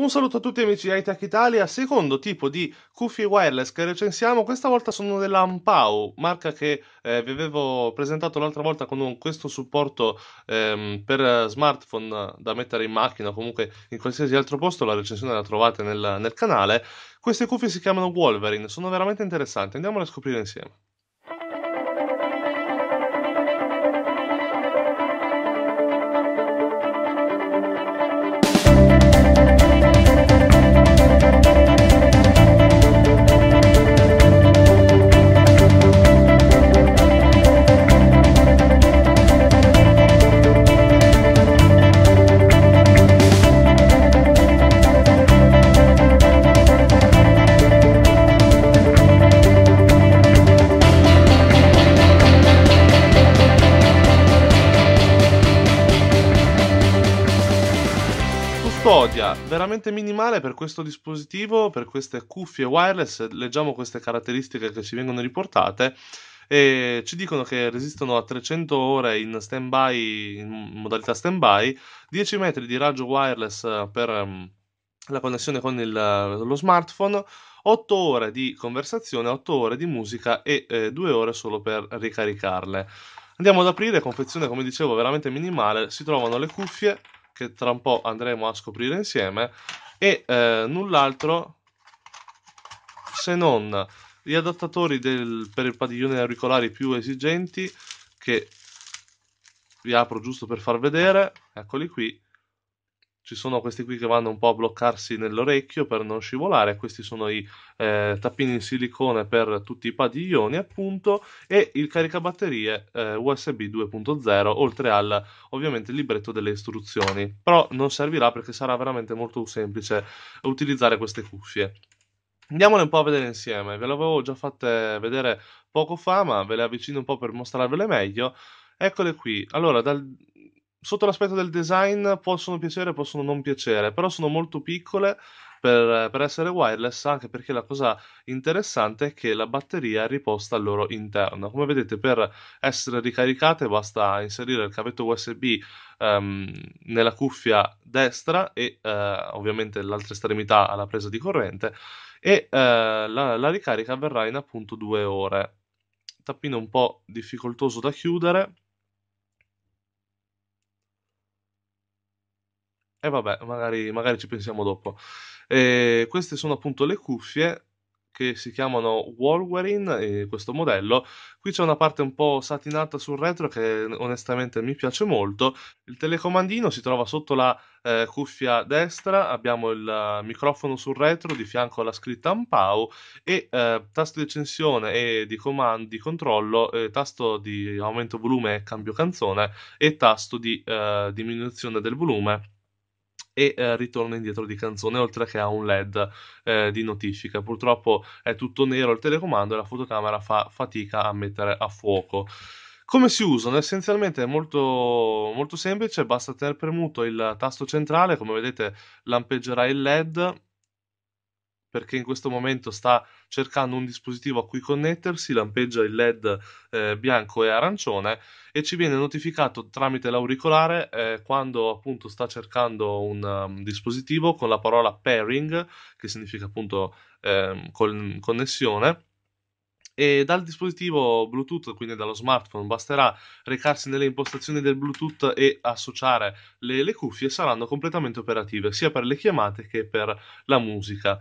Un saluto a tutti amici di iTech Italia, secondo tipo di cuffie wireless che recensiamo, questa volta sono della Ampau, marca che eh, vi avevo presentato l'altra volta con un, questo supporto ehm, per smartphone da mettere in macchina o comunque in qualsiasi altro posto, la recensione la trovate nel, nel canale. Queste cuffie si chiamano Wolverine, sono veramente interessanti, andiamole a scoprire insieme. custodia veramente minimale per questo dispositivo, per queste cuffie wireless, leggiamo queste caratteristiche che ci vengono riportate e ci dicono che resistono a 300 ore in standby, in modalità standby, 10 metri di raggio wireless per mm, la connessione con il, lo smartphone, 8 ore di conversazione, 8 ore di musica e eh, 2 ore solo per ricaricarle. Andiamo ad aprire, confezione come dicevo veramente minimale, si trovano le cuffie, che tra un po' andremo a scoprire insieme, e eh, null'altro se non gli adattatori del, per il padiglione auricolari più esigenti che vi apro giusto per far vedere, eccoli qui, ci sono questi qui che vanno un po' a bloccarsi nell'orecchio per non scivolare, questi sono i eh, tappini in silicone per tutti i padiglioni appunto e il caricabatterie eh, USB 2.0 oltre al ovviamente libretto delle istruzioni, però non servirà perché sarà veramente molto semplice utilizzare queste cuffie. Andiamole un po' a vedere insieme, ve le avevo già fatte vedere poco fa ma ve le avvicino un po' per mostrarvele meglio. Eccole qui, allora dal, sotto l'aspetto del design possono piacere, possono non piacere, però sono molto piccole per, per, essere wireless, anche perché la cosa interessante è che la batteria è riposta al loro interno. Come vedete, per essere ricaricate basta inserire il cavetto USB um, ehm, nella cuffia destra e uh, ovviamente l'altra estremità alla presa di corrente e uh, la, la ricarica avverrà in appunto due ore. Tappino un po' difficoltoso da chiudere E vabbè, magari, magari ci pensiamo dopo. E eh, queste sono appunto le cuffie che si chiamano Wolverine, questo modello. Qui c'è una parte un po' satinata sul retro che onestamente mi piace molto. Il telecomandino si trova sotto la eh, cuffia destra, abbiamo il microfono sul retro, di fianco alla scritta Ampau e eh, tasto di accensione e di, comand- di controllo, eh, tasto di aumento volume e cambio canzone e tasto di eh, diminuzione del volume e eh, ritorna indietro di canzone, oltre che a un LED eh, di notifica. Purtroppo è tutto nero il telecomando e la fotocamera fa fatica a mettere a fuoco. Come si usano? Essenzialmente è molto, molto semplice, basta tenere premuto il tasto centrale, come vedete lampeggerà il LED perché in questo momento sta cercando un dispositivo a cui connettersi, lampeggia il LED eh, bianco e arancione e ci viene notificato tramite l'auricolare eh, quando appunto sta cercando un um, dispositivo con la parola pairing, che significa appunto eh, con, connessione. E dal dispositivo Bluetooth, quindi dallo smartphone, basterà recarsi nelle impostazioni del Bluetooth e associare le, le cuffie, saranno completamente operative sia per le chiamate che per la musica.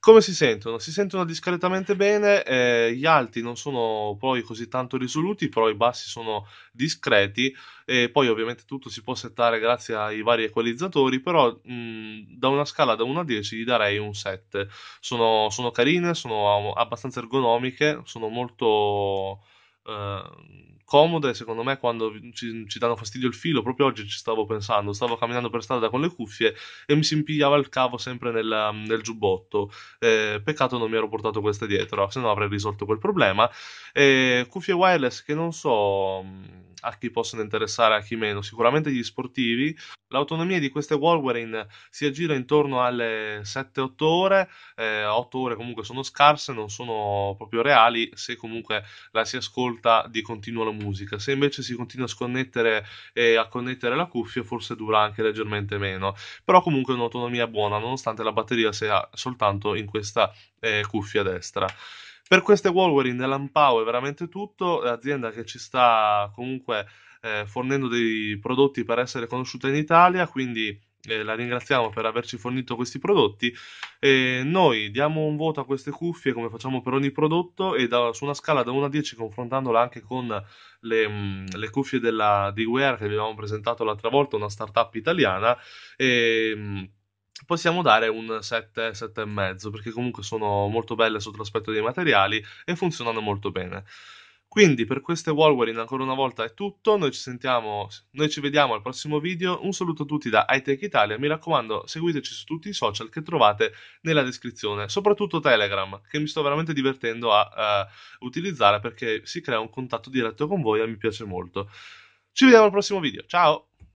Come si sentono? Si sentono discretamente bene, eh, gli alti non sono poi così tanto risoluti, però i bassi sono discreti e poi ovviamente tutto si può settare grazie ai vari equalizzatori, però mh, mm, da una scala da 1 a 10 gli darei un 7. Sono, sono carine, sono ah, abbastanza ergonomiche, sono molto... Eh, comode secondo me quando ci, ci, danno fastidio il filo. Proprio oggi ci stavo pensando, stavo camminando per strada con le cuffie e mi si impigliava il cavo sempre nel, nel giubbotto. Eh, peccato non mi ero portato queste dietro, se no avrei risolto quel problema. Eh, cuffie wireless che non so mm, a chi possono interessare, a chi meno, sicuramente gli sportivi. L'autonomia di queste Wolverine si aggira intorno alle 7-8 ore, eh, 8 ore comunque sono scarse, non sono proprio reali, se comunque la si ascolta di continuo la musica. Se invece si continua a sconnettere e a connettere la cuffia, forse dura anche leggermente meno. Però comunque è un'autonomia buona, nonostante la batteria sia soltanto in questa eh, cuffia destra. Per queste Wolverine e Lampao è veramente tutto, l'azienda che ci sta comunque eh, fornendo dei prodotti per essere conosciuta in Italia, quindi eh, la ringraziamo per averci fornito questi prodotti. Eh, noi diamo un voto a queste cuffie come facciamo per ogni prodotto e da, su una scala da 1 a 10 confrontandola anche con le, mh, mm, le cuffie della, di Wear che avevamo presentato l'altra volta, una startup italiana. E, mh, mm, possiamo dare un 7, 7,5 perché comunque sono molto belle sotto l'aspetto dei materiali e funzionano molto bene. Quindi per queste Wolverine ancora una volta è tutto, noi ci sentiamo, noi ci vediamo al prossimo video, un saluto a tutti da iTech Italia, mi raccomando seguiteci su tutti i social che trovate nella descrizione, soprattutto Telegram che mi sto veramente divertendo a uh, utilizzare perché si crea un contatto diretto con voi e mi piace molto. Ci vediamo al prossimo video, ciao!